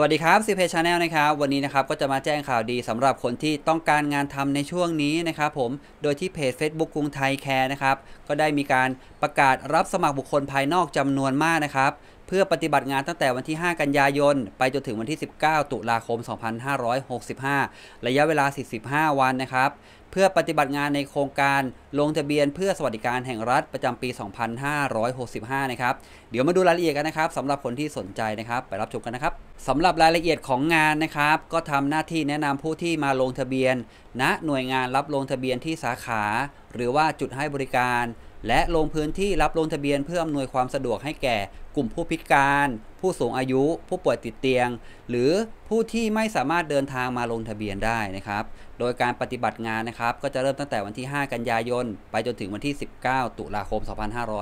สวัสดีครับซีเพจชาแนลนะครับวันนี้นะครับก็จะมาแจ้งข่าวดี สำหรับคนที่ต้องการงานทำในช่วงนี้นะครับผมโดยที่เพจ Facebook กรุงไทยแคร์นะครับก็ได้มีการประกาศรับสมัครบุคคลภายนอกจำนวนมากนะครับเพื่อปฏิบัติงานตั้งแต่วันที่ 5 กันยายนไปจนถึงวันที่ 19 ตุลาคม 2565 ระยะเวลา 45 วันนะครับ เพื่อปฏิบัติงานในโครงการลงทะเบียน เพื่อสวัสดิการแห่งรัฐประจำปี 2565 นะครับ เดี๋ยวมาดูรายละเอียดกันนะครับสำหรับคนที่สนใจนะครับไปรับชมกันนะครับสำหรับรายละเอียดของงานนะครับ ก็ทำหน้าที่แนะนำผู้ที่มาลงทะเบียนณนะหน่วยงานรับลงทะเบียนที่สาขา หรือว่าจุดให้บริการและลงพื้นที่รับลงทะเบียนเพื่ออำนวยความสะดวกให้แก่กลุ่มผู้พิการ ผู้สูงอายุผู้ป่วยติดเตียง หรือผู้ที่ไม่สามารถเดินทางมาลงทะเบียนได้นะครับโดยการปฏิบัติงานนะครับก็จะเริ่มตั้งแต่วันที่ 5 กันยายน ไปจนถึงวันที่ 19 ตุลาคม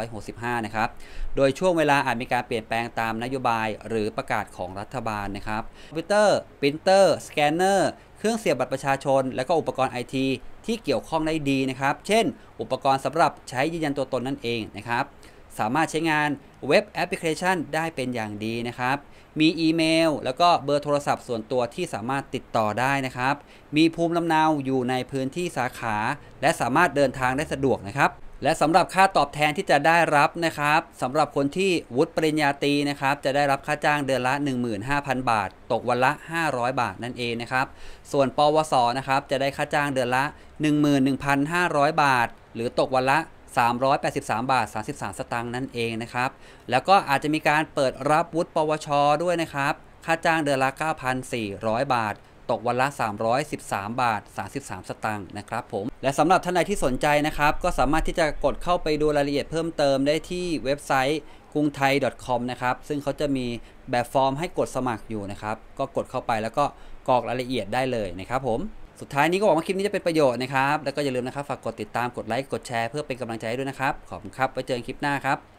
2565 นะครับ โดยช่วงเวลาอาจมีการเปลี่ยนแปลงตามนโยบายหรือประกาศของรัฐบาลนะครับคอมพิวเตอร์ปรินเตอร์สแกนเนอร์เครื่องเสียบบัตรประชาชน และก็อุปกรณ์ไอทีที่เกี่ยวข้องได้ดีนะครับ เช่น อุปกรณ์สำหรับใช้ยืนยันตัวตนนั่นเองนะครับ สามารถใช้งานเว็บแอปพลิเคชัน ได้เป็นอย่างดีนะครับ มีอีเมลแล้วก็เบอร์โทรศัพท์ส่วนตัวที่สามารถติดต่อได้นะครับ มีภูมิลำเนาอยู่ในพื้นที่สาขา และสามารถเดินทางได้สะดวกนะครับและสำหรับค่าตอบแทนที่จะได้รับนะครับสำหรับคนที่วุฒิปริญญาตรีนะครับจะได้รับค่าจ้างเดือนละ15,000 บาท ตกวันละ 500 บาทนั่นเองนะครับส่วนปวสนะครับจะได้ค่าจ้างเดือนละ 11,500 บาท หรือตกวันละ 383บาท33สตางค์นั่นเองนะครับแล้วก็อาจจะมีการเปิดรับวุฒิปวช ด้วยนะครับค่าจ้างเดือนละ 9,400 บาทตกวันละ 313 บาท 33 สตางค์ นะครับ ผม และสำหรับท่านใดที่สนใจนะครับ ก็สามารถที่จะกดเข้าไปดูรายละเอียดเพิ่มเติมได้ที่เว็บไซต์กรุงไทย .com นะครับ ซึ่งเขาจะมีแบบฟอร์มให้กดสมัครอยู่นะครับ ก็กดเข้าไปแล้วก็กรอกรายละเอียดได้เลยนะครับ ผม สุดท้ายนี้ก็หวังว่าคลิปนี้จะเป็นประโยชน์นะครับ แล้วก็อย่าลืมนะครับ ฝากกดติดตาม กดไลค์ กดแชร์เพื่อเป็นกำลังใจให้ด้วยนะครับ ขอบคุณครับไว้เจอกันคลิปหน้าครับ